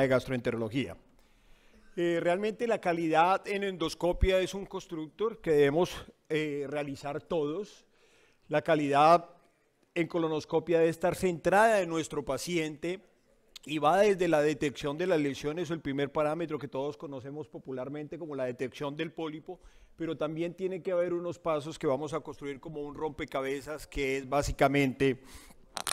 de gastroenterología. Eh, realmente la calidad en endoscopia es un constructor que debemos eh, realizar todos. La calidad en colonoscopia debe estar centrada en nuestro paciente y va desde la detección de las lesiones, el primer parámetro que todos conocemos popularmente como la detección del pólipo, pero también tiene que haber unos pasos que vamos a construir como un rompecabezas que es básicamente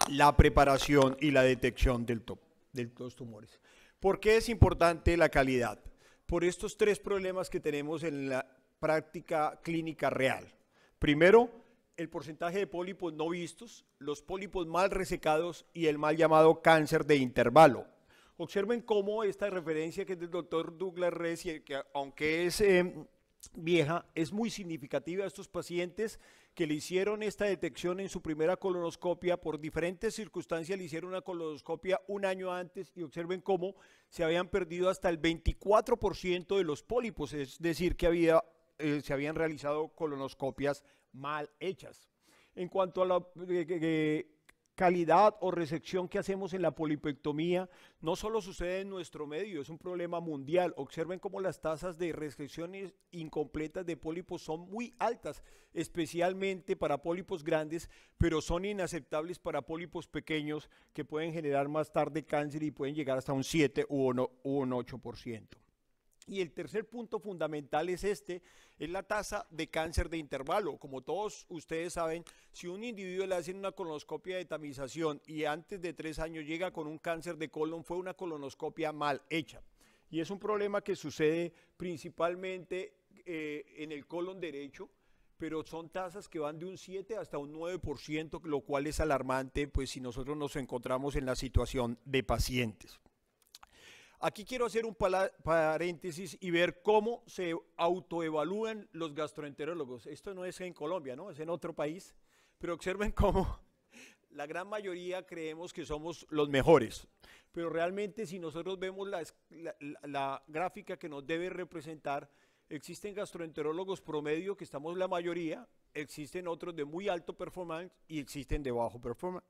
la preparación y la detección del top, de los tumores. ¿Por qué es importante la calidad? Por estos tres problemas que tenemos en la práctica clínica real. Primero, el porcentaje de pólipos no vistos, los pólipos mal resecados y el mal llamado cáncer de intervalo. Observen cómo esta referencia que es del doctor Douglas Reyes, que aunque es em, vieja es muy significativa a estos pacientes que le hicieron esta detección en su primera colonoscopia, por diferentes circunstancias le hicieron una colonoscopia un año antes y observen cómo se habían perdido hasta el 24% de los pólipos, es decir, que había, eh, se habían realizado colonoscopias mal hechas. En cuanto a la... Eh, eh, calidad o resección que hacemos en la polipectomía no solo sucede en nuestro medio, es un problema mundial. Observen cómo las tasas de resecciones incompletas de pólipos son muy altas, especialmente para pólipos grandes, pero son inaceptables para pólipos pequeños que pueden generar más tarde cáncer y pueden llegar hasta un 7 u un 8%. Y el tercer punto fundamental es este, es la tasa de cáncer de intervalo. Como todos ustedes saben, si un individuo le hacen una colonoscopia de tamización y antes de tres años llega con un cáncer de colon, fue una colonoscopia mal hecha. Y es un problema que sucede principalmente eh, en el colon derecho, pero son tasas que van de un 7 hasta un 9%, lo cual es alarmante, pues si nosotros nos encontramos en la situación de pacientes. Aquí quiero hacer un paréntesis y ver cómo se autoevalúan los gastroenterólogos. Esto no es en Colombia, ¿no? Es en otro país. Pero observen cómo la gran mayoría creemos que somos los mejores. Pero realmente si nosotros vemos la, la gráfica que nos debe representar, Existen gastroenterólogos promedio, que estamos la mayoría, existen otros de muy alto performance y existen de bajo performance.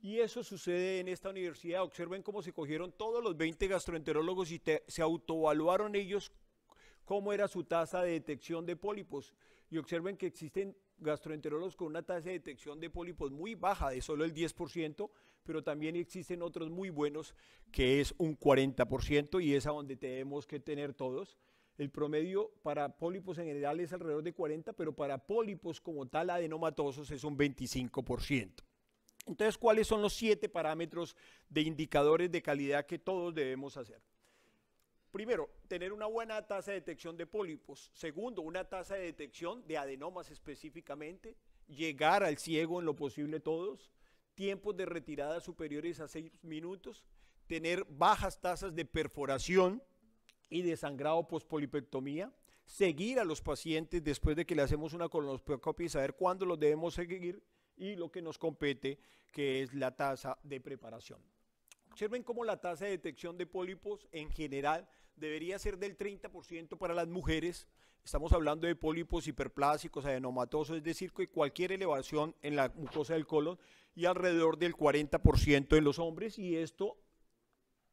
Y eso sucede en esta universidad. Observen cómo se cogieron todos los 20 gastroenterólogos y se autoevaluaron ellos cómo era su tasa de detección de pólipos. Y observen que existen gastroenterólogos con una tasa de detección de pólipos muy baja, de solo el 10%, pero también existen otros muy buenos, que es un 40%, y es a donde tenemos que tener todos. El promedio para pólipos en general es alrededor de 40, pero para pólipos como tal adenomatosos es un 25%. Entonces, ¿cuáles son los siete parámetros de indicadores de calidad que todos debemos hacer? Primero, tener una buena tasa de detección de pólipos. Segundo, una tasa de detección de adenomas específicamente. Llegar al ciego en lo posible todos. Tiempos de retirada superiores a 6 minutos. Tener bajas tasas de perforación y de sangrado pospolipectomía, seguir a los pacientes después de que le hacemos una colonoscopia y saber cuándo los debemos seguir y lo que nos compete, que es la tasa de preparación. Observen cómo la tasa de detección de pólipos en general debería ser del 30% para las mujeres. Estamos hablando de pólipos hiperplásicos, adenomatosos, es decir, que cualquier elevación en la mucosa del colon y alrededor del 40% en los hombres y esto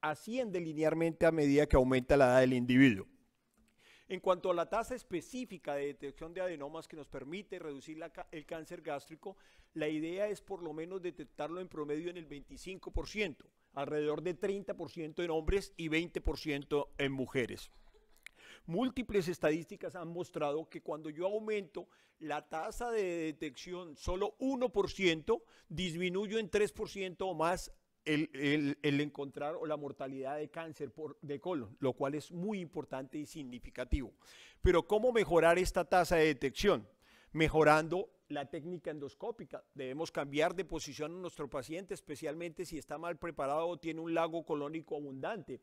asciende linealmente a medida que aumenta la edad del individuo. En cuanto a la tasa específica de detección de adenomas que nos permite reducir el cáncer gástrico, la idea es por lo menos detectarlo en promedio en el 25%, alrededor de 30% en hombres y 20% en mujeres. Múltiples estadísticas han mostrado que cuando yo aumento la tasa de detección solo 1%, disminuyo en 3% o más el, encontrar o la mortalidad de cáncer por, de colon, lo cual es muy importante y significativo. Pero ¿cómo mejorar esta tasa de detección? Mejorando la técnica endoscópica. Debemos cambiar de posición a nuestro paciente, especialmente si está mal preparado o tiene un lago colónico abundante.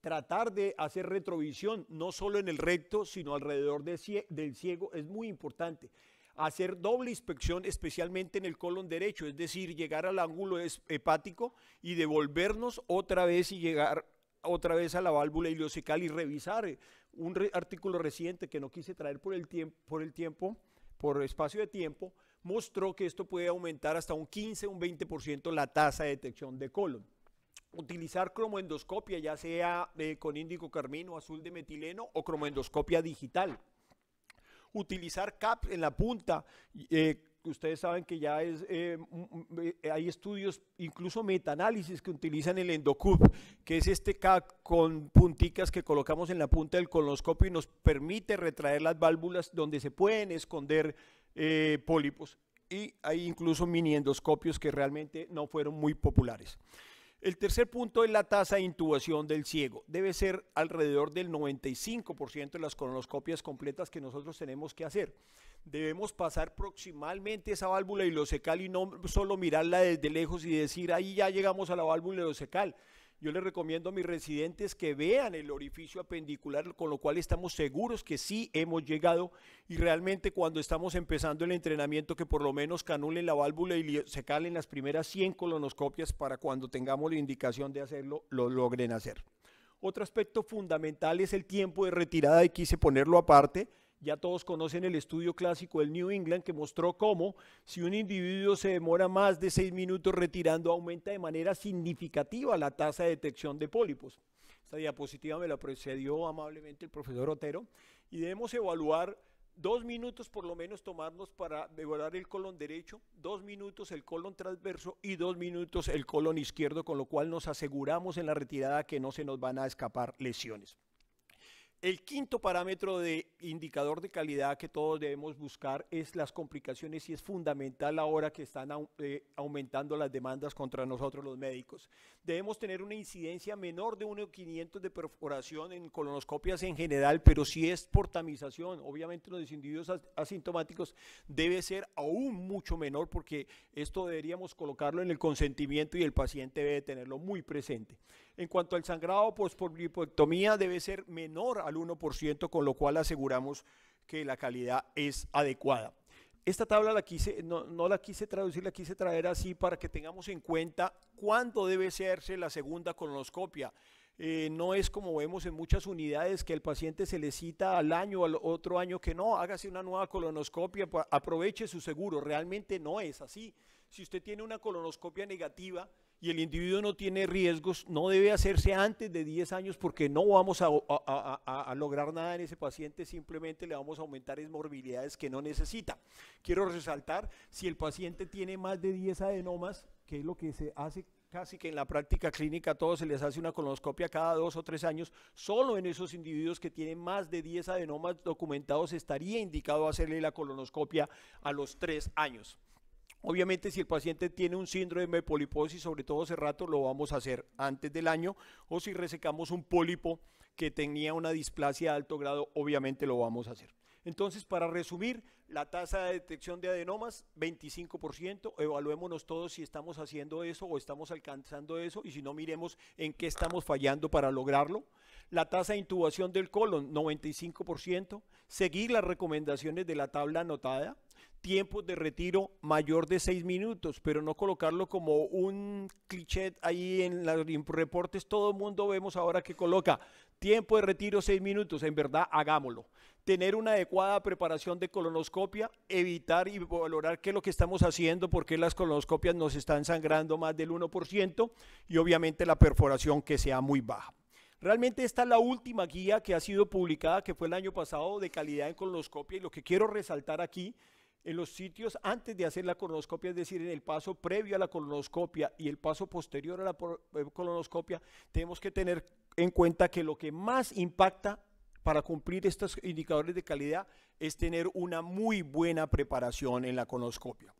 Tratar de hacer retrovisión no solo en el recto, sino alrededor del ciego es muy importante hacer doble inspección, especialmente en el colon derecho, es decir, llegar al ángulo hepático y devolvernos otra vez y llegar otra vez a la válvula ileocecal y revisar eh, un artículo reciente que no quise traer por el, tiempo, por el tiempo, por espacio de tiempo, mostró que esto puede aumentar hasta un 15, un 20% la tasa de detección de colon. Utilizar cromoendoscopia, ya sea eh, con índico carmino azul de metileno o cromoendoscopia digital utilizar CAP en la punta. Eh, ustedes saben que ya eh, mm, mm, eh, hay estudios, incluso metaanálisis, que utilizan el endocup, que es este cap con punticas que colocamos en la punta del colonoscopio y nos permite retraer las válvulas donde se pueden esconder pólipos. Y hay incluso mini endoscopios que realmente no fueron muy populares. El tercer punto es la tasa de intubación del ciego. Debe ser alrededor del 95% de las colonoscopias completas que nosotros tenemos que hacer. Debemos pasar proximalmente esa válvula ilocecal y no solo mirarla desde lejos y decir, ahí ya llegamos a la válvula ilocecal yo les recomiendo a mis residentes que vean el orificio apendicular, con lo cual estamos seguros que sí hemos llegado y realmente cuando estamos empezando el entrenamiento que por lo menos canulen la válvula y se calen las primeras 100 colonoscopias para cuando tengamos la indicación de hacerlo, lo logren hacer. Otro aspecto fundamental es el tiempo de retirada y quise ponerlo aparte ya todos conocen el estudio clásico del New England que mostró cómo si un individuo se demora más de seis minutos retirando, aumenta de manera significativa la tasa de detección de pólipos. Esta diapositiva me la precedió amablemente el profesor Otero y debemos evaluar dos minutos por lo menos tomarnos para devorar el colon derecho, dos minutos el colon transverso y dos minutos el colon izquierdo, con lo cual nos aseguramos en la retirada que no se nos van a escapar lesiones. El quinto parámetro de indicador de calidad que todos debemos buscar es las complicaciones y es fundamental ahora que están eh, aumentando las demandas contra nosotros los médicos. Debemos tener una incidencia menor de 1.500 de perforación en colonoscopias en general, pero si es por tamización, obviamente los individuos asintomáticos debe ser aún mucho menor porque esto deberíamos colocarlo en el consentimiento y el paciente debe tenerlo muy presente. En cuanto al sangrado pues, por debe ser menor al 1%, con lo cual aseguramos que la calidad es adecuada. Esta tabla la quise, no, no, la quise traducir, la quise traer así para que tengamos en cuenta cuándo debe hacerse la segunda colonoscopia. Eh, no es como vemos en muchas unidades que el paciente se le cita al año, o al otro año, que no, hágase una nueva colonoscopia, aproveche su seguro. Realmente no es así. Si usted tiene una colonoscopia negativa y el individuo no tiene riesgos, no debe hacerse antes de 10 años porque no vamos a, lograr nada en ese paciente, simplemente le vamos a aumentar esmorbilidades morbilidades que no necesita. Quiero resaltar, si el paciente tiene más de 10 adenomas, que es lo que se hace casi que en la práctica clínica a todos se les hace una colonoscopia cada dos o tres años, solo en esos individuos que tienen más de 10 adenomas documentados estaría indicado hacerle la colonoscopia a los tres años. Obviamente si el paciente tiene un síndrome de poliposis, sobre todo ese rato, lo vamos a hacer antes del año o si resecamos un pólipo que tenía una displasia de alto grado, obviamente lo vamos a hacer. Entonces, para resumir, la tasa de detección de adenomas, 25%, evaluémonos todos si estamos haciendo eso o estamos alcanzando eso y si no, miremos en qué estamos fallando para lograrlo. La tasa de intubación del colon, 95%, seguir las recomendaciones de la tabla anotada, Tiempo de retiro mayor de 6 minutos, pero no colocarlo como un cliché ahí en los reportes. Todo el mundo vemos ahora que coloca tiempo de retiro 6 minutos. En verdad, hagámoslo tener una adecuada preparación de colonoscopia, evitar y valorar qué es lo que estamos haciendo, porque las colonoscopias nos están sangrando más del 1% y obviamente la perforación que sea muy baja. Realmente esta es la última guía que ha sido publicada, que fue el año pasado, de calidad en colonoscopia y lo que quiero resaltar aquí en los sitios antes de hacer la colonoscopia, es decir, en el paso previo a la colonoscopia y el paso posterior a la eh, colonoscopia, tenemos que tener en cuenta que lo que más impacta para cumplir estos indicadores de calidad es tener una muy buena preparación en la colonoscopia.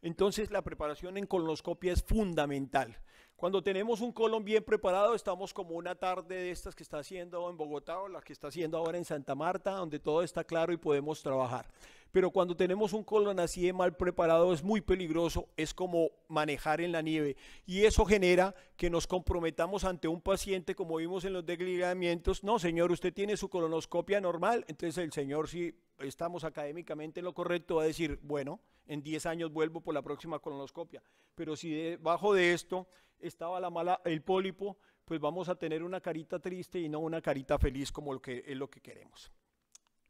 Entonces la preparación en colonoscopia es fundamental. Cuando tenemos un colon bien preparado, estamos como una tarde de estas que está haciendo en Bogotá o la que está haciendo ahora en Santa Marta, donde todo está claro y podemos trabajar pero cuando tenemos un colon así de mal preparado es muy peligroso, es como manejar en la nieve y eso genera que nos comprometamos ante un paciente como vimos en los desligamientos, no señor, usted tiene su colonoscopia normal, entonces el señor si estamos académicamente en lo correcto va a decir, bueno, en 10 años vuelvo por la próxima colonoscopia, pero si debajo de esto estaba la mala, el pólipo, pues vamos a tener una carita triste y no una carita feliz como lo que es lo que queremos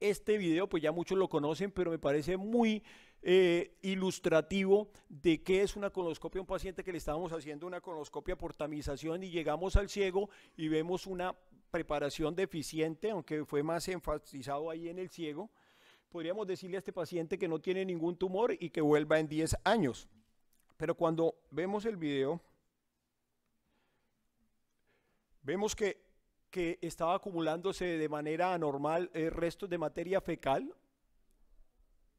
este video, pues ya muchos lo conocen, pero me parece muy eh, ilustrativo de qué es una coloscopia. Un paciente que le estábamos haciendo una colonoscopia por tamización y llegamos al ciego y vemos una preparación deficiente, aunque fue más enfatizado ahí en el ciego. Podríamos decirle a este paciente que no tiene ningún tumor y que vuelva en 10 años. Pero cuando vemos el video, vemos que que estaba acumulándose de manera anormal eh, restos de materia fecal,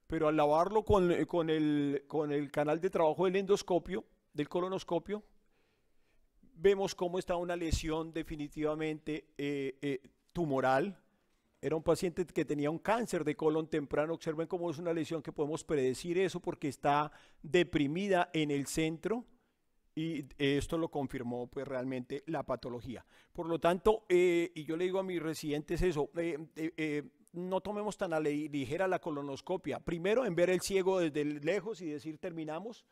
pero al lavarlo eh, con, el, canal de trabajo del endoscopio, del colonoscopio, vemos cómo está una lesión definitivamente eh, tumoral. Era un paciente que tenía un cáncer de colon temprano. Observen cómo es una lesión que podemos predecir eso porque está deprimida en el centro y eh, esto lo confirmó pues realmente la patología. Por lo tanto, eh, y yo le digo a mis residentes eso, eh, no tomemos tan a la ligera la colonoscopia. Primero, en ver el ciego desde lejos y decir terminamos.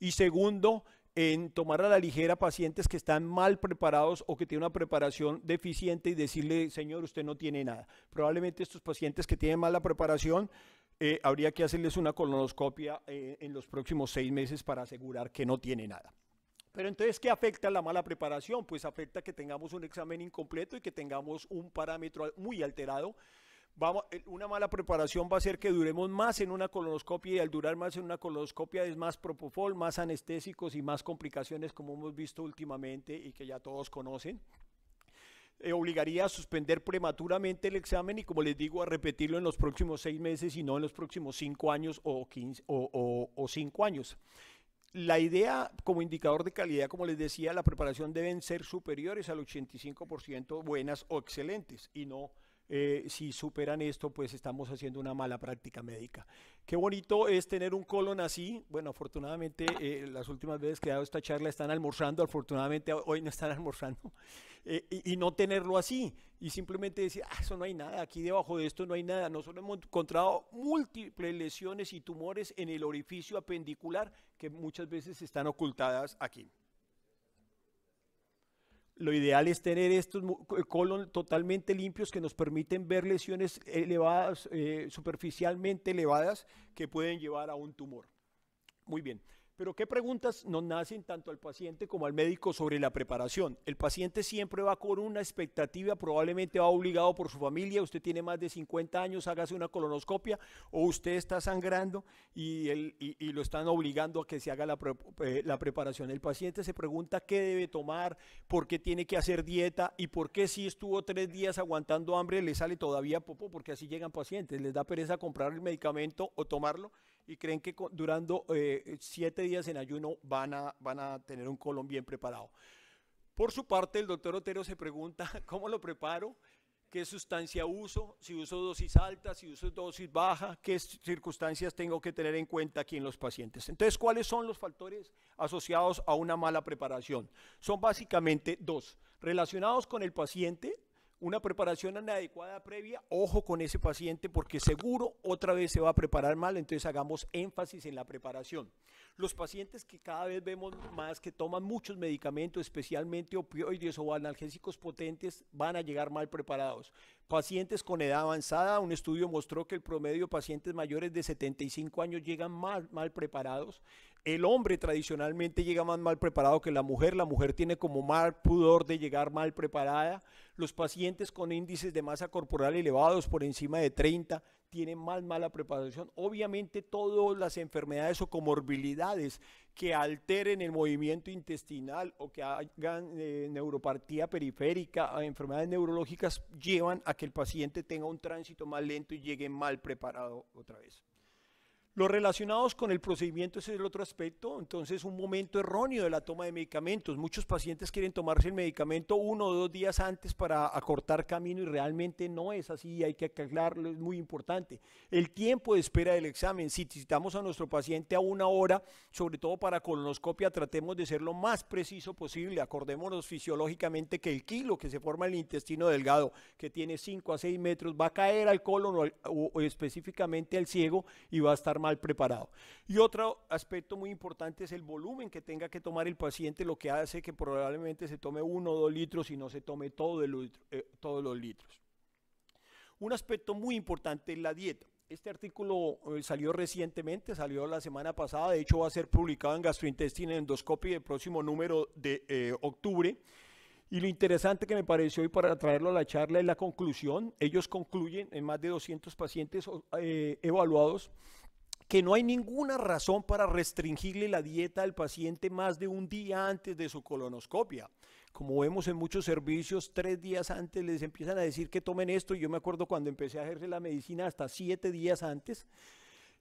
Y segundo, en tomar a la ligera pacientes que están mal preparados o que tienen una preparación deficiente y decirle, señor, usted no tiene nada. Probablemente estos pacientes que tienen mala preparación, habría que hacerles una colonoscopia en los próximos seis meses para asegurar que no tiene nada. Pero entonces, ¿qué afecta la mala preparación? Pues afecta que tengamos un examen incompleto y que tengamos un parámetro muy alterado. Vamos, una mala preparación va a hacer que duremos más en una colonoscopia y al durar más en una colonoscopia es más propofol, más anestésicos y más complicaciones como hemos visto últimamente y que ya todos conocen. Eh, obligaría a suspender prematuramente el examen y, como les digo, a repetirlo en los próximos seis meses y no en los próximos cinco años o cinco años. La idea como indicador de calidad, como les decía, la preparación deben ser superiores al 85% buenas o excelentes y no eh, si superan esto, pues estamos haciendo una mala práctica médica. Qué bonito es tener un colon así. Bueno, afortunadamente eh, las últimas veces que he dado esta charla están almorzando, afortunadamente hoy no están almorzando, eh, y, y, no tenerlo así. Y simplemente decir, ah, eso no hay nada, aquí debajo de esto no hay nada. Nosotros hemos encontrado múltiples lesiones y tumores en el orificio apendicular que muchas veces están ocultadas aquí. Lo ideal es tener estos colon totalmente limpios que nos permiten ver lesiones elevadas, eh, superficialmente elevadas, que pueden llevar a un tumor. Muy bien. Pero ¿qué preguntas nos nacen tanto al paciente como al médico sobre la preparación? El paciente siempre va con una expectativa, probablemente va obligado por su familia, usted tiene más de 50 años, hágase una colonoscopia o usted está sangrando y, lo están obligando a que se haga la, eh, la preparación. El paciente se pregunta qué debe tomar, por qué tiene que hacer dieta y por qué si estuvo tres días aguantando hambre le sale todavía popo, porque así llegan pacientes, les da pereza comprar el medicamento o tomarlo y creen que durando eh, siete días en ayuno van a, van a tener un colon bien preparado. Por su parte, el doctor Otero se pregunta, ¿cómo lo preparo? ¿Qué sustancia uso? Si uso dosis alta, si uso dosis baja, ¿qué circunstancias tengo que tener en cuenta aquí en los pacientes? Entonces, ¿cuáles son los factores asociados a una mala preparación? Son básicamente dos, relacionados con el paciente una preparación inadecuada previa, ojo con ese paciente porque seguro otra vez se va a preparar mal, entonces hagamos énfasis en la preparación. Los pacientes que cada vez vemos más que toman muchos medicamentos, especialmente opioides o analgésicos potentes, van a llegar mal preparados. Pacientes con edad avanzada, un estudio mostró que el promedio de pacientes mayores de 75 años llegan mal, mal preparados el hombre tradicionalmente llega más mal preparado que la mujer, la mujer tiene como mal pudor de llegar mal preparada, los pacientes con índices de masa corporal elevados por encima de 30 tienen más mala preparación, obviamente todas las enfermedades o comorbilidades que alteren el movimiento intestinal o que hagan neuropartía eh, neuropatía periférica, enfermedades neurológicas, llevan a que el paciente tenga un tránsito más lento y llegue mal preparado otra vez. Los relacionados con el procedimiento, ese es el otro aspecto, entonces un momento erróneo de la toma de medicamentos. Muchos pacientes quieren tomarse el medicamento uno o dos días antes para acortar camino y realmente no es así, hay que aclararlo, es muy importante. El tiempo de espera del examen, si citamos a nuestro paciente a una hora, sobre todo para colonoscopia, tratemos de ser lo más preciso posible. Acordémonos fisiológicamente que el kilo que se forma en el intestino delgado, que tiene 5 a 6 metros, va a caer al colon o, o específicamente al ciego y va a estar más preparado. Y otro aspecto muy importante es el volumen que tenga que tomar el paciente, lo que hace que probablemente se tome uno o dos litros y no se tome eh, todos los litros. Un aspecto muy importante es la dieta. Este artículo eh, salió recientemente, salió la semana pasada, de hecho va a ser publicado en Gastrointestinal Endoscopy el próximo número de eh, octubre. Y lo interesante que me pareció hoy para traerlo a la charla es la conclusión. Ellos concluyen en más de 200 pacientes evaluados que no hay ninguna razón para restringirle la dieta al paciente más de un día antes de su colonoscopia. Como vemos en muchos servicios, tres días antes les empiezan a decir que tomen esto. Yo me acuerdo cuando empecé a ejercer la medicina hasta siete días antes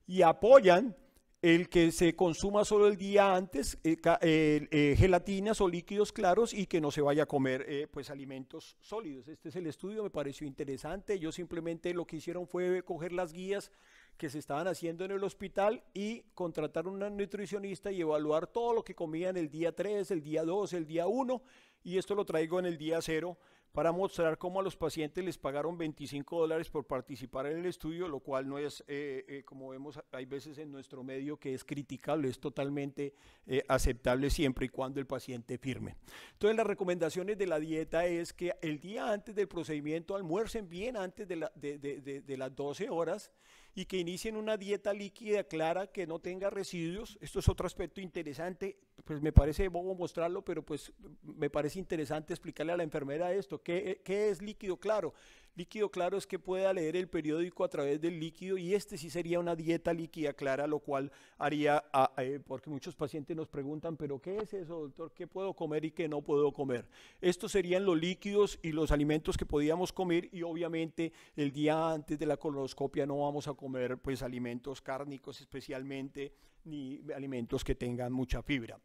y apoyan el que se consuma solo el día antes eh, eh, eh, gelatinas o líquidos claros y que no se vaya a comer pues alimentos sólidos. Este es el estudio, me pareció interesante. Yo simplemente lo que hicieron fue coger las guías que se estaban haciendo en el hospital y contratar una nutricionista y evaluar todo lo que comían el día 3, el día 2, el día 1 y esto lo traigo en el día 0 para mostrar cómo a los pacientes les pagaron 25 dólares por participar en el estudio, lo cual no es, eh, eh, como vemos, hay veces en nuestro medio que es criticable, es totalmente eh, aceptable siempre y cuando el paciente firme. Entonces, las recomendaciones de la dieta es que el día antes del procedimiento almuercen bien antes de, de, de las 12 horas, y que inicien una dieta líquida clara que no tenga residuos. Esto es otro aspecto interesante pues me parece a mostrarlo, pero pues me parece interesante explicarle a la enfermera esto. ¿Qué, es líquido claro? Líquido claro es que pueda leer el periódico a través del líquido y este sí sería una dieta líquida clara, lo cual haría, eh, porque muchos pacientes nos preguntan, pero ¿qué es eso, doctor? ¿Qué puedo comer y qué no puedo comer? Estos serían los líquidos y los alimentos que podíamos comer y obviamente el día antes de la colonoscopia no vamos a comer pues alimentos cárnicos especialmente ni alimentos que tengan mucha fibra.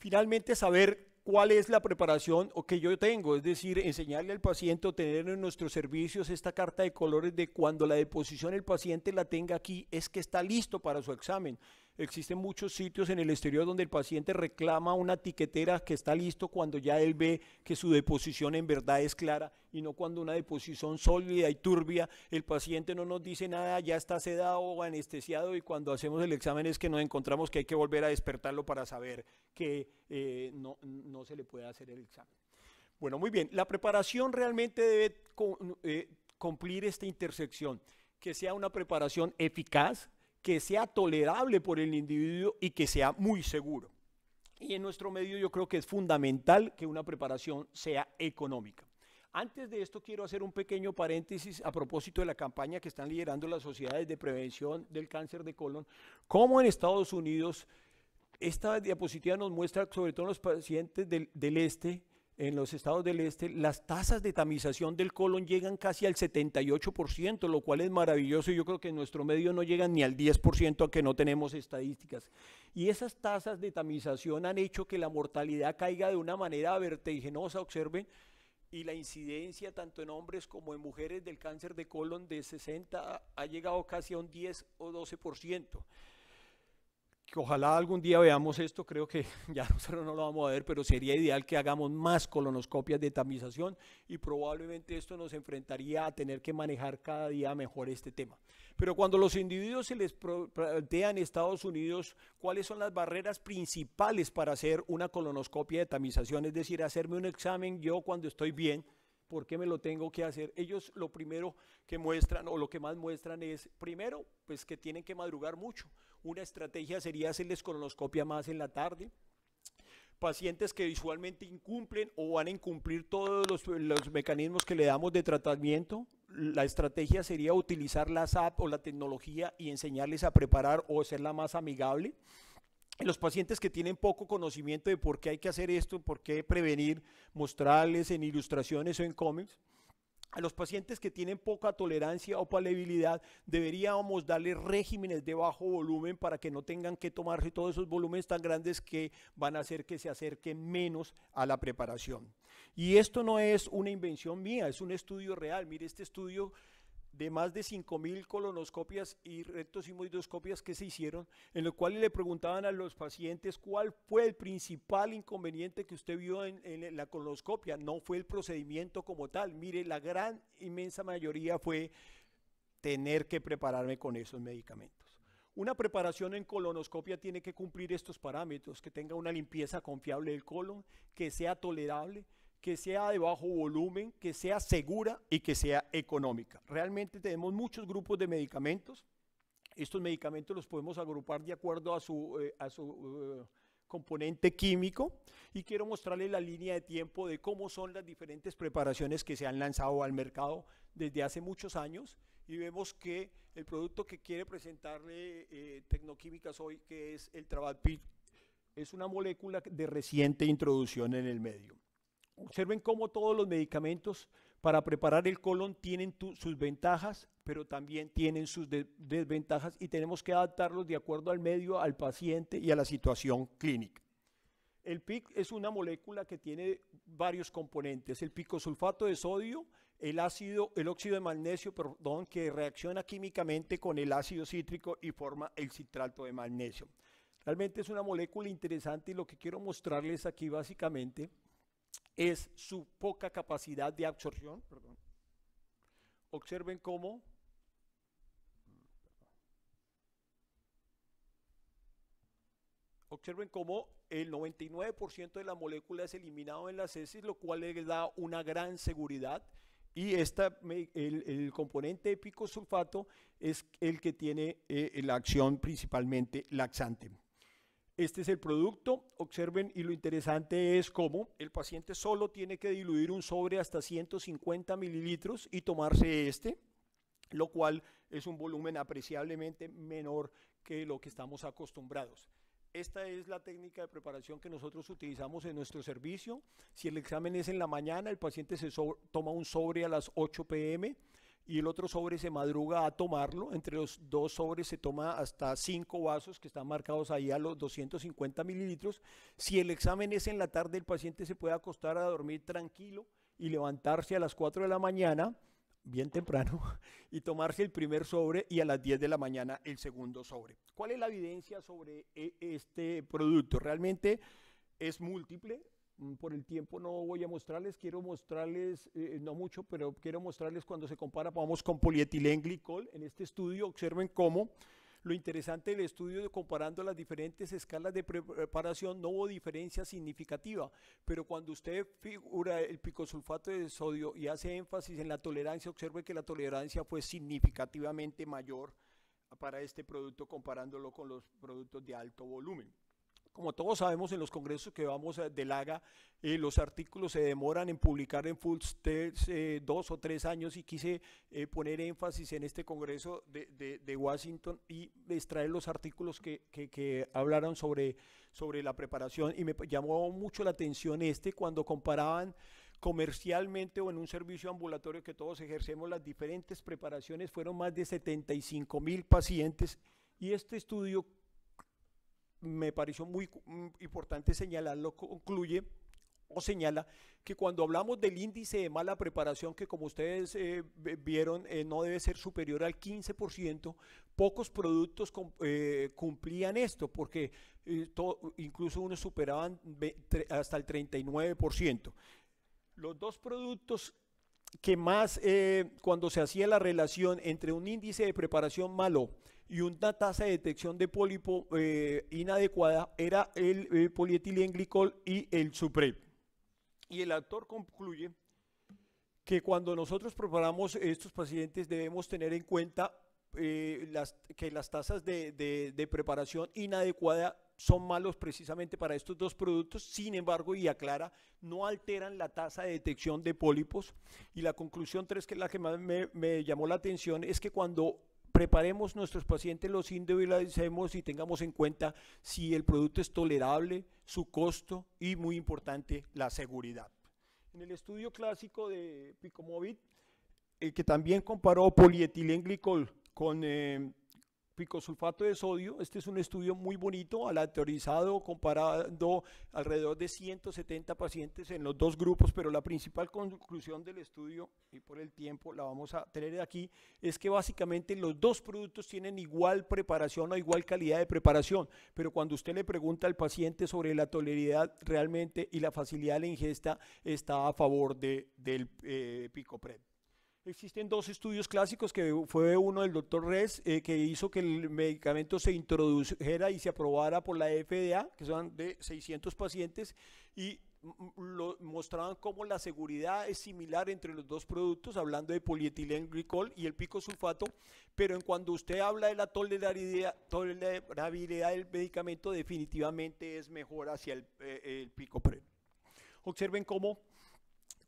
Finalmente, saber cuál es la preparación o que yo tengo, es decir, enseñarle al paciente o tener en nuestros servicios esta carta de colores de cuando la deposición el paciente la tenga aquí, es que está listo para su examen. Existen muchos sitios en el exterior donde el paciente reclama una tiquetera que está listo cuando ya él ve que su deposición en verdad es clara y no cuando una deposición sólida y turbia, el paciente no nos dice nada, ya está sedado o anestesiado y cuando hacemos el examen es que nos encontramos que hay que volver a despertarlo para saber que eh, no, se le puede hacer el examen. Bueno, muy bien, la preparación realmente debe eh, cumplir esta intersección, que sea una preparación eficaz, que sea tolerable por el individuo y que sea muy seguro. Y en nuestro medio yo creo que es fundamental que una preparación sea económica. Antes de esto quiero hacer un pequeño paréntesis a propósito de la campaña que están liderando las sociedades de prevención del cáncer de colon, como en Estados Unidos, esta diapositiva nos muestra sobre todo los pacientes del, del este en los estados del este, las tasas de tamización del colon llegan casi al 78%, lo cual es maravilloso. Yo creo que en nuestro medio no llegan ni al 10%, aunque no tenemos estadísticas. Y esas tasas de tamización han hecho que la mortalidad caiga de una manera vertiginosa, observen, y la incidencia tanto en hombres como en mujeres del cáncer de colon de 60 ha llegado casi a un 10 o 12% que ojalá algún día veamos esto, creo que ya nosotros no lo vamos a ver, pero sería ideal que hagamos más colonoscopias de tamización y probablemente esto nos enfrentaría a tener que manejar cada día mejor este tema. Pero cuando los individuos se les plantea en Estados Unidos cuáles son las barreras principales para hacer una colonoscopia de tamización, es decir, hacerme un examen yo cuando estoy bien, ¿por qué me lo tengo que hacer? Ellos lo primero que muestran o lo que más muestran es, primero, pues que tienen que madrugar mucho una estrategia sería hacerles colonoscopia más en la tarde. Pacientes que visualmente incumplen o van a incumplir todos los, mecanismos que le damos de tratamiento, la estrategia sería utilizar la app o la tecnología y enseñarles a preparar o hacerla más amigable. Los pacientes que tienen poco conocimiento de por qué hay que hacer esto, por qué prevenir, mostrarles en ilustraciones o en cómics a los pacientes que tienen poca tolerancia o palebilidad, deberíamos darles regímenes de bajo volumen para que no tengan que tomarse todos esos volúmenes tan grandes que van a hacer que se acerquen menos a la preparación. Y esto no es una invención mía, es un estudio real. Mire, este estudio de más de 5.000 colonoscopias y rectosimoidoscopias que se hicieron, en los cuales le preguntaban a los pacientes cuál fue el principal inconveniente que usted vio en la colonoscopia. No fue el procedimiento como tal. Mire, la gran, inmensa mayoría fue tener que prepararme con esos medicamentos. Una preparación en colonoscopia tiene que cumplir estos parámetros, que tenga una limpieza confiable del colon, que sea tolerable, que sea de bajo volumen, que sea segura y que sea económica. Realmente tenemos muchos grupos de medicamentos. Estos medicamentos los podemos agrupar de acuerdo a su, eh, su eh, componente químico y quiero mostrarles la línea de tiempo de cómo son las diferentes preparaciones que se han lanzado al mercado desde hace muchos años y vemos que el producto que quiere presentarle eh, Tecnoquímicas hoy, que es el Travapil, es una molécula de reciente introducción en el medio observen cómo todos los medicamentos para preparar el colon tienen sus ventajas, pero también tienen sus desventajas y tenemos que adaptarlos de acuerdo al medio, al paciente y a la situación clínica. El PIC es una molécula que tiene varios componentes, el picosulfato de sodio, el ácido, el óxido de magnesio, perdón, que reacciona químicamente con el ácido cítrico y forma el citrato de magnesio. Realmente es una molécula interesante y lo que quiero mostrarles aquí básicamente es su poca capacidad de absorción. Observen cómo Observen cómo el 99% de la molécula es eliminado en la heces, lo cual le da una gran seguridad. Y esta, el, componente de picosulfato es el que tiene eh, la acción principalmente laxante. Este es el producto. Observen y lo interesante es cómo el paciente solo tiene que diluir un sobre hasta 150 mililitros y tomarse este, lo cual es un volumen apreciablemente menor que lo que estamos acostumbrados. Esta es la técnica de preparación que nosotros utilizamos en nuestro servicio. Si el examen es en la mañana, el paciente se toma un sobre a las 8 pm y el otro sobre se madruga a tomarlo. Entre los dos sobres se toma hasta cinco vasos que están marcados ahí a los 250 mililitros. Si el examen es en la tarde, el paciente se puede acostar a dormir tranquilo y levantarse a las 4 de la mañana, bien temprano, y tomarse el primer sobre y a las 10 de la mañana el segundo sobre. ¿Cuál es la evidencia sobre eh, este producto? Realmente es múltiple Mm, por el tiempo no voy a mostrarles, quiero mostrarles, eh, no mucho, pero quiero mostrarles cuando se compara, vamos con polietilenglicol. En este estudio observen cómo lo interesante del estudio de comparando las diferentes escalas de preparación no hubo diferencia significativa, pero cuando usted figura el picosulfato de sodio y hace énfasis en la tolerancia, observe que la tolerancia fue significativamente mayor para este producto comparándolo con los productos de alto volumen. Como todos sabemos, en los congresos que vamos eh, del AGA, eh, los artículos se demoran en publicar en full eh, dos o tres años y quise poner énfasis en este congreso de, Washington y extraer los artículos que, que, que, hablaron sobre, sobre la preparación y me llamó mucho la atención este cuando comparaban comercialmente o en un servicio ambulatorio que todos ejercemos las diferentes preparaciones fueron más de 75 mil pacientes y este estudio me pareció muy mm, importante señalarlo, concluye o señala que cuando hablamos del índice de mala preparación, que como ustedes eh, vieron eh, no debe ser superior al 15%, pocos productos eh, cumplían esto, porque incluso unos superaban hasta el 39%. Los dos productos que más, cuando se hacía la relación entre un índice de preparación malo y una tasa de detección de pólipo eh, inadecuada era el, polietilenglicol y el Suprep. Y el autor concluye que cuando nosotros preparamos estos pacientes debemos tener en cuenta eh, las, que las tasas de, de, preparación inadecuada son malos precisamente para estos dos productos, sin embargo, y aclara, no alteran la tasa de detección de pólipos. Y la conclusión 3, que es la que más me, me llamó la atención, es que cuando preparemos nuestros pacientes, los individualicemos y tengamos en cuenta si el producto es tolerable, su costo y, muy importante, la seguridad. En el estudio clásico de Picomovit, el que también comparó polietilenglicol con eh, picosulfato de sodio. Este es un estudio muy bonito, aleatorizado, comparando alrededor de 170 pacientes en los dos grupos, pero la principal conclusión del estudio, y por el tiempo la vamos a tener aquí, es que básicamente los dos productos tienen igual preparación o igual calidad de preparación, pero cuando usted le pregunta al paciente sobre la toleridad realmente y la facilidad de la ingesta, está a favor de, del eh, PicoPrep. Existen dos estudios clásicos que fue uno del doctor Res eh, que hizo que el medicamento se introdujera y se aprobara por la FDA, que son de 600 pacientes, y lo, mostraban cómo la seguridad es similar entre los dos productos, hablando de polietilenglicol y el picosulfato, sulfato, pero en cuando usted habla de la tolerabilidad, del medicamento, definitivamente es mejor hacia el, eh, el pico pre. Observen cómo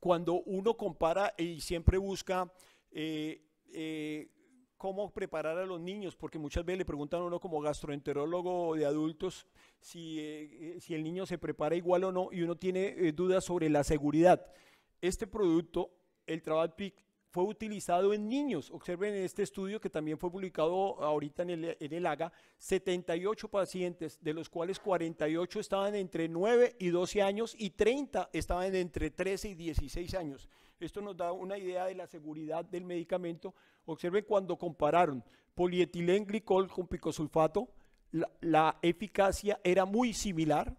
cuando uno compara y siempre busca eh, eh, cómo preparar a los niños, porque muchas veces le preguntan a uno como gastroenterólogo de adultos si, eh, si el niño se prepara igual o no y uno tiene dudas sobre la seguridad. Este producto, el Travalpic, fue utilizado en niños. Observen en este estudio que también fue publicado ahorita en el, en AGA, 78 pacientes, de los cuales 48 estaban entre 9 y 12 años y 30 estaban entre 13 y 16 años. Esto nos da una idea de la seguridad del medicamento. Observen cuando compararon polietilenglicol con picosulfato, la, la eficacia era muy similar,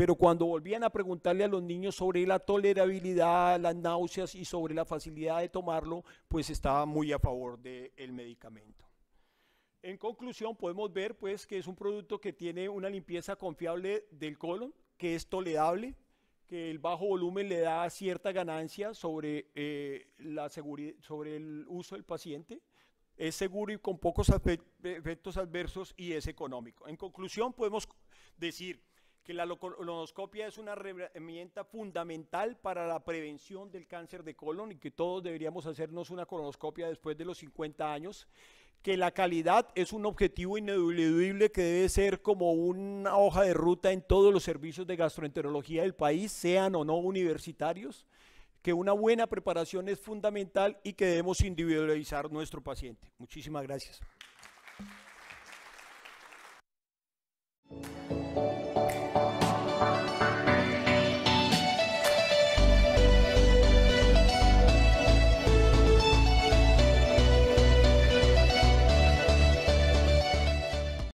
pero cuando volvían a preguntarle a los niños sobre la tolerabilidad, las náuseas y sobre la facilidad de tomarlo, pues estaba muy a favor del medicamento. En conclusión, podemos ver pues, que es un producto que tiene una limpieza confiable del colon, que es tolerable, que el bajo volumen le da cierta ganancia sobre, eh, la sobre el uso del paciente, es seguro y con pocos efectos adversos y es económico. En conclusión, podemos decir que la colonoscopia es una herramienta fundamental para la prevención del cáncer de colon y que todos deberíamos hacernos una colonoscopia después de los 50 años, que la calidad es un objetivo ineludible que debe ser como una hoja de ruta en todos los servicios de gastroenterología del país, sean o no universitarios, que una buena preparación es fundamental y que debemos individualizar nuestro paciente. Muchísimas gracias.